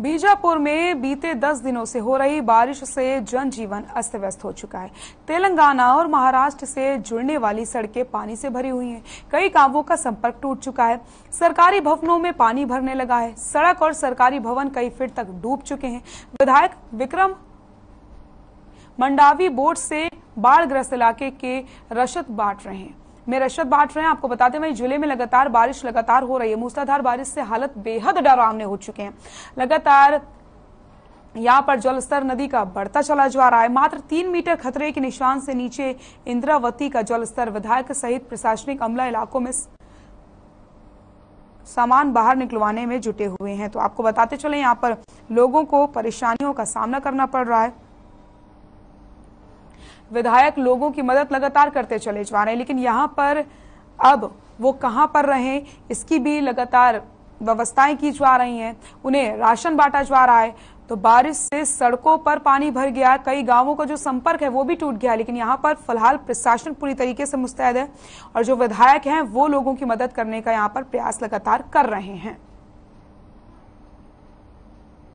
बीजापुर में बीते 10 दिनों से हो रही बारिश से जनजीवन अस्त व्यस्त हो चुका है तेलंगाना और महाराष्ट्र से जुड़ने वाली सड़कें पानी से भरी हुई हैं कई गांवों का संपर्क टूट चुका है सरकारी भवनों में पानी भरने लगा है सड़क और सरकारी भवन कई फीट तक डूब चुके हैं विधायक विक्रम मंडावी बोर्ड से बाढ़ग्रस्त इलाके के रशद बांट रहे हैं में रशद बांट रहे हैं आपको बताते हैं वही जिले में लगातार बारिश लगातार हो रही है मूसलाधार बारिश से हालत बेहद डरावने हो चुके हैं लगातार यहाँ पर जलस्तर नदी का बढ़ता चला जा रहा है मात्र तीन मीटर खतरे के निशान से नीचे इंद्रावती का जलस्तर विधायक सहित प्रशासनिक अमला इलाकों में सामान बाहर निकलवाने में जुटे हुए हैं तो आपको बताते चले यहाँ पर लोगों को परेशानियों का सामना करना पड़ रहा है विधायक लोगों की मदद लगातार करते चले जा रहे हैं लेकिन यहाँ पर अब वो कहाँ पर रहे इसकी भी लगातार व्यवस्थाएं की जा रही हैं उन्हें राशन बांटा जा रहा है तो बारिश से सड़कों पर पानी भर गया कई गांवों का जो संपर्क है वो भी टूट गया लेकिन यहाँ पर फिलहाल प्रशासन पूरी तरीके से मुस्तैद है और जो विधायक हैं वो लोगों की मदद करने का यहाँ पर प्रयास लगातार कर रहे हैं